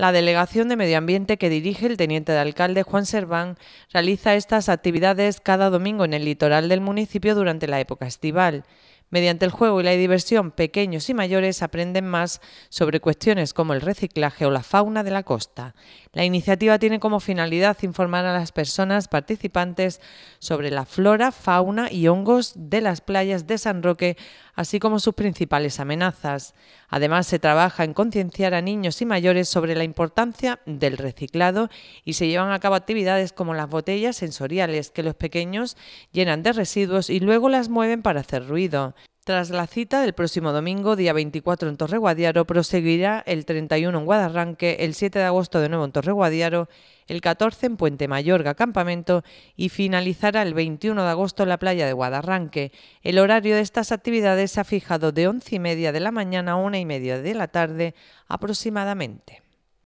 La Delegación de Medio Ambiente que dirige el teniente de alcalde Juan Serván realiza estas actividades cada domingo en el litoral del municipio durante la época estival. Mediante el juego y la diversión, pequeños y mayores aprenden más sobre cuestiones como el reciclaje o la fauna de la costa. La iniciativa tiene como finalidad informar a las personas participantes sobre la flora, fauna y hongos de las playas de San Roque, así como sus principales amenazas. Además, se trabaja en concienciar a niños y mayores sobre la importancia del reciclado y se llevan a cabo actividades como las botellas sensoriales que los pequeños llenan de residuos y luego las mueven para hacer ruido. Tras la cita del próximo domingo, día 24 en Torre Guadiaro, proseguirá el 31 en Guadarranque, el 7 de agosto de nuevo en Torre Guadiaro, el 14 en Puente Mayorga, Campamento y finalizará el 21 de agosto en la playa de Guadarranque. El horario de estas actividades se ha fijado de 11 y media de la mañana a una y media de la tarde aproximadamente.